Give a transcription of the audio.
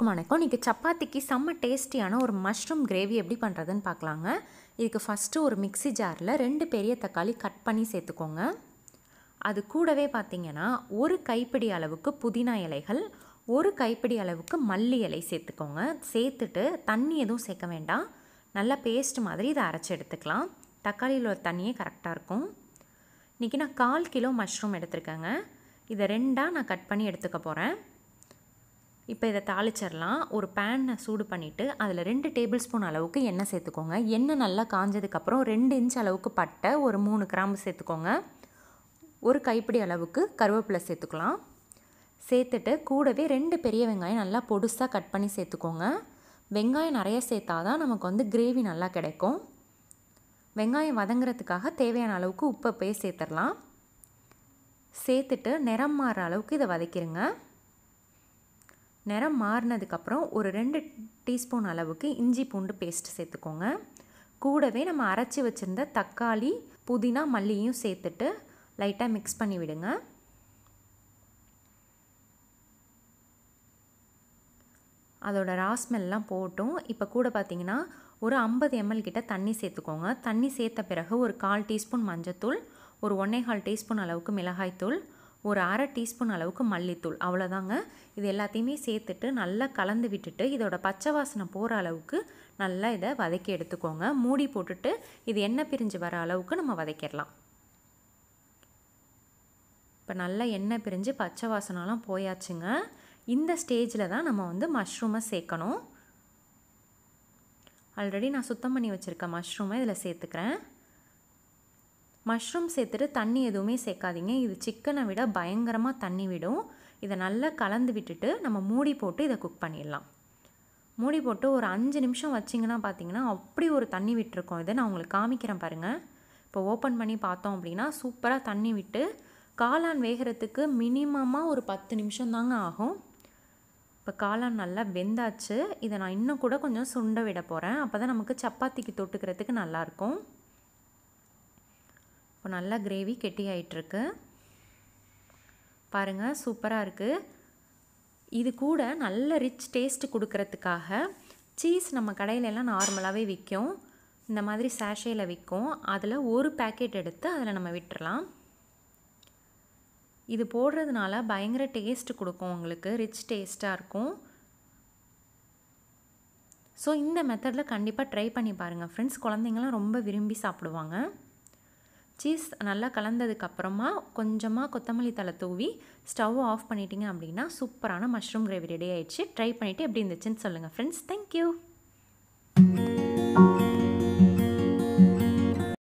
அனைவருக்கும் வணக்கம் இன்றைக்கி சப்பாத்திக்கு செம்ம டேஸ்டியான ஒரு மஷ்ரூம் கிரேவி எப்படி பண்ணுறதுன்னு பார்க்கலாங்க இதுக்கு ஃபஸ்ட்டு ஒரு மிக்சி ஜாரில் ரெண்டு பெரிய தக்காளி கட் பண்ணி சேர்த்துக்கோங்க அது கூடவே பார்த்திங்கன்னா ஒரு கைப்பிடி அளவுக்கு புதினா இலைகள் ஒரு கைப்பிடி அளவுக்கு மல்லி இலை சேர்த்துக்கோங்க சேர்த்துட்டு தண்ணி எதுவும் சேர்க்க வேண்டாம் நல்லா பேஸ்ட் மாதிரி இதை அரைச்சி எடுத்துக்கலாம் தக்காளியில் ஒரு தண்ணியே கரெக்டாக இருக்கும் இன்றைக்கி நான் கால் கிலோ மஷ்ரூம் எடுத்துருக்கேங்க இதை ரெண்டாக நான் கட் பண்ணி எடுத்துக்க போகிறேன் இப்போ இதை தாளிச்சிடலாம் ஒரு பேனை சூடு பண்ணிவிட்டு அதில் ரெண்டு டேபிள் ஸ்பூன் அளவுக்கு எண்ணெய் சேர்த்துக்கோங்க எண்ணெய் நல்லா காஞ்சதுக்கப்புறம் ரெண்டு இன்ச் அளவுக்கு பட்டை ஒரு மூணு கிராம்பு சேர்த்துக்கோங்க ஒரு கைப்பிடி அளவுக்கு கருவேப்பிலை சேர்த்துக்கலாம் சேர்த்துட்டு கூடவே ரெண்டு பெரிய வெங்காயம் நல்லா பொடுசாக கட் பண்ணி சேர்த்துக்கோங்க வெங்காயம் நிறைய சேர்த்தா தான் நமக்கு வந்து கிரேவி நல்லா கிடைக்கும் வெங்காயம் வதங்குறதுக்காக தேவையான அளவுக்கு உப்பை போய் சேர்த்துடலாம் சேர்த்துட்டு நிறம் மாறுற அளவுக்கு இதை வதக்கிடுங்க நிறம் மாறினதுக்கப்புறம் ஒரு ரெண்டு டீஸ்பூன் அளவுக்கு இஞ்சி பூண்டு பேஸ்ட் சேர்த்துக்கோங்க கூடவே நம்ம அரைச்சி வச்சுருந்த தக்காளி புதினா மல்லியும் சேர்த்துட்டு லைட்டாக மிக்ஸ் பண்ணி விடுங்க அதோட ராஸ்மெல்லாம் போட்டும் இப்போ கூட பார்த்திங்கன்னா ஒரு ஐம்பது எம்எல் கிட்ட தண்ணி சேர்த்துக்கோங்க தண்ணி சேர்த்த பிறகு ஒரு கால் டீஸ்பூன் மஞ்சத்தூள் ஒரு ஒன்றே கால் டீஸ்பூன் அளவுக்கு மிளகாய்த்தூள் ஒரு அரை டீஸ்பூன் அளவுக்கு மல்லித்தூள் அவ்வளோதாங்க இது எல்லாத்தையுமே சேர்த்துட்டு நல்லா கலந்து விட்டுட்டு இதோட பச்சை வாசனை போகிற அளவுக்கு நல்லா இதை வதக்கி எடுத்துக்கோங்க மூடி போட்டுட்டு இது எண்ணெய் பிரிஞ்சு வர அளவுக்கு நம்ம வதக்கிடலாம் இப்போ நல்லா எண்ணெய் பிரிஞ்சு பச்சை வாசனைலாம் போயாச்சுங்க இந்த ஸ்டேஜில் தான் நம்ம வந்து மஷ்ரூமை சேர்க்கணும் ஆல்ரெடி நான் சுத்தம் பண்ணி வச்சுருக்க மஷ்ரூமை இதில் சேர்த்துக்கிறேன் மஷ்ரூம் சேர்த்துட்டு தண்ணி எதுவுமே சேர்க்காதீங்க இது சிக்கனை விட பயங்கரமாக தண்ணி விடும் இதை நல்லா கலந்து விட்டுட்டு நம்ம மூடி போட்டு இதை குக் பண்ணிடலாம் மூடி போட்டு ஒரு அஞ்சு நிமிஷம் வச்சிங்கன்னா பார்த்தீங்கன்னா அப்படி ஒரு தண்ணி விட்டுருக்கோம் இதை நான் உங்களுக்கு காமிக்கிறேன் பாருங்கள் இப்போ ஓப்பன் பண்ணி பார்த்தோம் அப்படின்னா சூப்பராக தண்ணி விட்டு காளான் வேகிறதுக்கு மினிமமாக ஒரு பத்து நிமிஷம் தாங்க ஆகும் இப்போ காளான் நல்லா வெந்தாச்சு இதை நான் இன்னும் கூட கொஞ்சம் சுண்ட விட போகிறேன் அப்போ தான் நமக்கு சப்பாத்திக்கு தொட்டுக்கிறதுக்கு நல்லாயிருக்கும் இப்போ நல்லா கிரேவி கெட்டி ஆகிட்டுருக்கு பாருங்கள் சூப்பராக இருக்குது இது கூட நல்ல ரிச் டேஸ்ட் கொடுக்கறதுக்காக சீஸ் நம்ம கடையிலலாம் நார்மலாகவே விற்கும் இந்த மாதிரி சேஷையில் விற்கும் அதில் ஒரு பேக்கெட் எடுத்து அதில் நம்ம விட்டுறலாம் இது போடுறதுனால பயங்கர டேஸ்ட் கொடுக்கும் உங்களுக்கு ரிச் டேஸ்ட்டாக இருக்கும் ஸோ இந்த மெத்தடில் கண்டிப்பாக ட்ரை பண்ணி பாருங்கள் ஃப்ரெண்ட்ஸ் குழந்தைங்களாம் ரொம்ப விரும்பி சாப்பிடுவாங்க சீஸ் நல்லா கலந்ததுக்கப்புறமா கொஞ்சமாக கொத்தமல்லி தலை தூவி ஸ்டவ் ஆஃப் பண்ணிட்டீங்க அப்படின்னா சூப்பரான மஷ்ரூம் கிரேவி ரெடி ஆகிடுச்சு ட்ரை பண்ணிவிட்டு எப்படி இருந்துச்சுன்னு சொல்லுங்கள் ஃப்ரெண்ட்ஸ் தேங்க்யூ